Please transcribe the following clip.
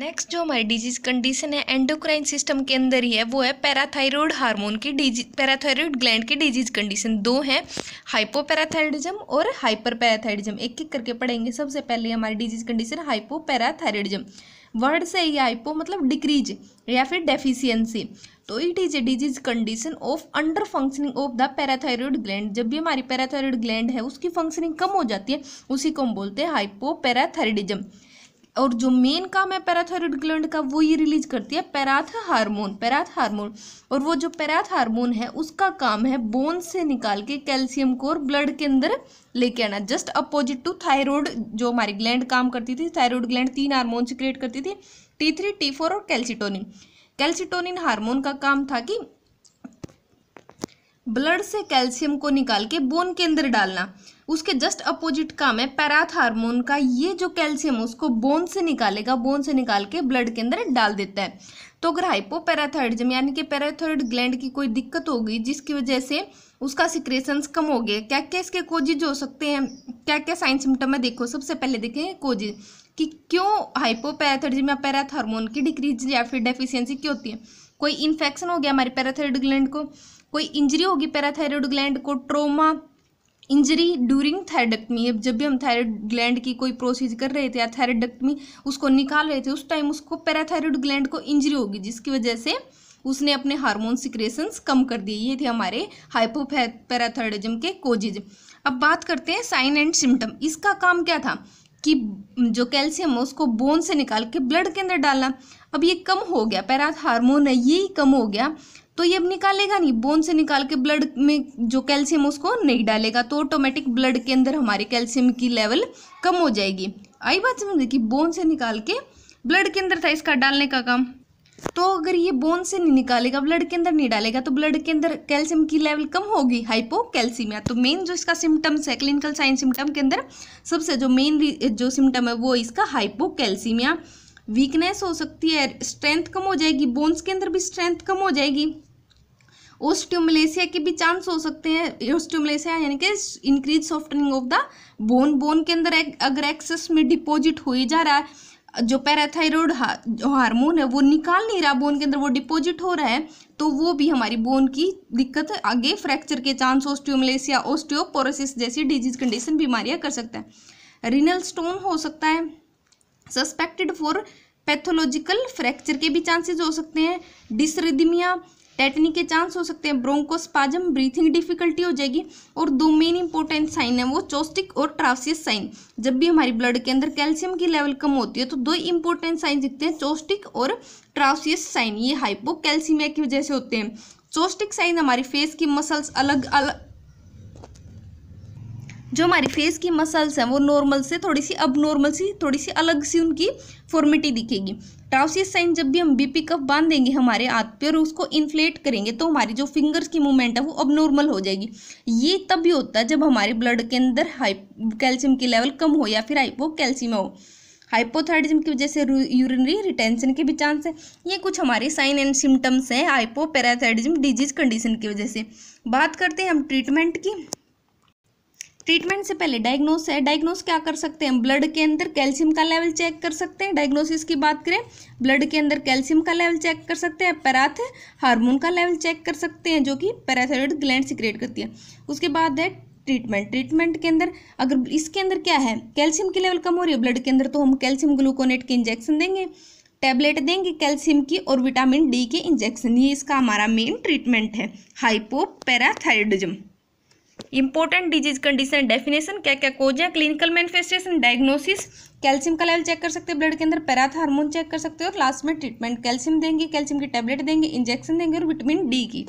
next जो हमारी disease condition है एंडोक्राइन सिस्टम के अंदर ही है वो है पैराथायरॉयड हार्मोन की डिजी पैराथायरॉयड ग्लैंड की डिजीज कंडीशन दो हैं हाइपोपैराथायरॉयडिज्म और हाइपर पैराथायरॉयडिज्म एक एक करके पढ़ेंगे सबसे पहले हमारी डिजीज कंडीशन हाइपोपैराथायरॉयडिज्म वर्ड से ही हाइपो मतलब डिक्रीज या फिर डेफिशियंसी तो it is a disease condition of under functioning of the parathyroid gland जब भी हमारी पैराथायरॉयड ग्लैंड है उसकी फंक्शनिंग कम हो जाती है उसी को हम बोलते हैं हाइपो पैराथायरॉयडिज्म और जो मेन काम है पैराथायरॉयड ग्लैंड का वो ये रिलीज करती है पैराथ हार्मोन पैराथ हार्मोन और वो जो पैराथ हार्मोन है उसका काम है बोन से निकाल के कैल्शियम को और ब्लड के अंदर लेके आना जस्ट अपोजिट टू थायरॉयड जो हमारी ग्लैंड काम करती थी थायरॉयड ग्लैंड तीन हार्मोन से क्रिएट करती थी टी थ्री टी फोर और कैल्सिटोनिन कैल्सिटोनिन हार्मोन का काम था कि ब्लड से कैल्शियम को निकाल के बोन के अंदर डालना उसके जस्ट अपोजिट काम है पैराथ हार्मोन का ये जो कैल्शियम उसको बोन से निकालेगा बोन से निकाल के ब्लड के अंदर डाल देता है तो अगर हाइपोपैराथायडिज्म यानी कि पैराथायड ग्लैंड की कोई दिक्कत होगी जिसकी वजह से उसका सिक्रेशंस कम हो गया क्या क्या इसके कोजिज हो सकते हैं क्या क्या साइन सिम्टम है देखो सबसे पहले देखें कोजिज कि क्यों हाइपोपैराथायडिज्म या पैराथ हार्मोन की डिक्रीज या फिर डेफिशियंसी क्यों होती है कोई इन्फेक्शन हो गया हमारे पैराथायड ग्लैंड को कोई इंजरी होगी पैराथायरॉयड ग्लैंड को ट्रोमा इंजरी ड्यूरिंग थायरेडक्टमी जब भी हम थायरॉयड ग्लैंड की कोई प्रोसीज कर रहे थे या थायरेडक्टमी उसको निकाल रहे थे उस टाइम उसको पैराथायरॉयड ग्लैंड को इंजरी होगी जिसकी वजह से उसने अपने हार्मोन सिक्रेशंस कम कर दिए ये थे हमारे हाइपोपैराथायरॉयडिज्म के कोजिज अब बात करते हैं साइन एंड सिम्टम इसका काम क्या था कि जो कैल्शियम है उसको बोन से निकाल के ब्लड के अंदर डालना अब ये कम हो गया पैरा हार्मोन है ये ही कम हो गया तो ये अब निकालेगा नहीं बोन से निकाल के ब्लड में जो कैल्शियम उसको नहीं डालेगा तो ऑटोमेटिक ब्लड के अंदर हमारे कैल्शियम की लेवल कम हो जाएगी आई बात समझ कि बोन से निकाल के ब्लड के अंदर था इसका डालने का काम तो अगर ये बोन से नहीं निकालेगा ब्लड के अंदर नहीं डालेगा तो ब्लड के अंदर कैल्शियम की लेवल कम होगी हाइपोकैल्सीमिया तो मेन जो इसका सिम्टम्स है क्लिनिकल साइन सिम्टम के अंदर सबसे जो मेन जो सिम्टम है वो इसका हाइपो वीकनेस हो सकती है स्ट्रेंथ कम हो जाएगी बोन्स के अंदर भी स्ट्रेंथ कम हो जाएगी ओस्टोमलेसिया के भी चांस हो सकते हैं ओस्टोमलेसिया यानी कि increase softening of the bone bone के अंदर अगर एक्सेस में डिपॉजिट हो ही जा रहा है जो पैराथायरॉयड हार्मोन है वो निकाल नहीं रहा बोन के अंदर वो डिपॉजिट हो रहा है तो वो भी हमारी बोन की दिक्कत आगे फ्रैक्चर के चांस ओस्टोमलेसिया ओस्टियोपोरोसिस जैसी डिजीज कंडीशन बीमारियां कर सकता है रिनल स्टोन हो सकता है सस्पेक्टेड फॉर पैथोलॉजिकल फ्रैक्चर के भी चांसेस हो सकते हैं डिसरिदिमिया टैटनी के चांस हो सकते हैं ब्रोंकोस्पाजम ब्रीथिंग डिफिकल्टी हो जाएगी और दो मेन इंपॉर्टेंट साइन है वो चोस्टिक और ट्राफसियस साइन जब भी हमारी ब्लड के अंदर कैल्शियम की लेवल कम होती है तो दो इंपॉर्टेंट साइन दिखते हैं चोस्टिक और ट्राफसियस साइन ये हाइपोकैल्सीमिया की वजह से होते हैं चोस्टिक साइन हमारी फेस की मसल्स अलग अलग जो हमारी फेस की मसल्स हैं वो नॉर्मल से थोड़ी सी अब नॉर्मल सी थोड़ी सी अलग सी उनकी फॉर्मिटी दिखेगी ट्राउसिस साइन जब भी हम बीपी कप देंगे हमारे हाथ पे और उसको इन्फ्लेट करेंगे तो हमारी जो फिंगर्स की मूवमेंट है वो अब नॉर्मल हो जाएगी ये तब भी होता है जब हमारे ब्लड के अंदर हाई कैल्शियम की लेवल कम हो या फिर हाइपो कैल्शियम हो हाइपोथायरिज्म की वजह से यूरिनरी रिटेंशन के भी चांस है ये कुछ हमारे साइन एंड सिम्टम्स हैं हाइपोपैराथायरिज्म डिजीज कंडीशन की वजह से बात करते हैं हम ट्रीटमेंट की ट्रीटमेंट से पहले डायग्नोस है डायग्नोस क्या कर सकते हैं ब्लड के अंदर कैल्शियम का लेवल चेक कर सकते हैं डायग्नोसिस की बात करें ब्लड के अंदर कैल्शियम का लेवल चेक कर सकते हैं पैराथ हार्मोन का लेवल चेक कर सकते हैं जो कि पैराथाइड ग्लैंड क्रिएट करती है उसके बाद है ट्रीटमेंट ट्रीटमेंट के अंदर अगर इसके अंदर क्या है कैल्शियम की लेवल कम हो रही है ब्लड के अंदर तो हम कैल्शियम ग्लूकोनेट के इंजेक्शन देंगे टैबलेट देंगे कैल्शियम की और विटामिन डी के इंजेक्शन ये इसका हमारा मेन ट्रीटमेंट है hypoparathyroidism important disease condition definition क्या क्या कोज है क्लिनिकल मैनिफेस्टेशन डायग्नोसिस कैल्शियम का लेवल चेक कर सकते हैं ब्लड के अंदर पैराथ हार्मोन चेक कर सकते हो और लास्ट में ट्रीटमेंट कैल्शियम देंगे कैल्शियम की टैबलेट देंगे इंजेक्शन देंगे और विटामिन डी की